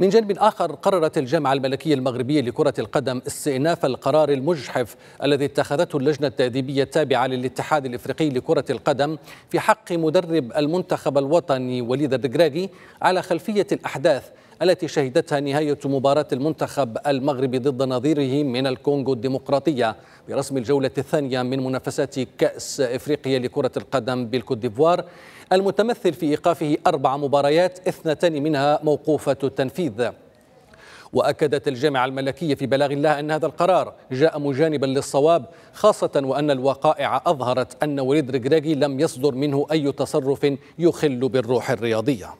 من جانب آخر قررت الجامعة الملكية المغربية لكرة القدم استئناف القرار المجحف الذي اتخذته اللجنة التأديبية التابعة للاتحاد الإفريقي لكرة القدم في حق مدرب المنتخب الوطني وليد الدجراجي على خلفية الأحداث التي شهدتها نهاية مباراة المنتخب المغربي ضد نظيره من الكونغو الديمقراطية برسم الجولة الثانية من منافسات كأس إفريقيا لكرة القدم بالكوت ديفوار المتمثل في إيقافه أربع مباريات اثنتان منها موقوفة التنفيذ وأكدت الجامعة الملكية في بلاغ الله أن هذا القرار جاء مجانبا للصواب خاصة وأن الوقائع أظهرت أن وليد رجراجي لم يصدر منه أي تصرف يخل بالروح الرياضية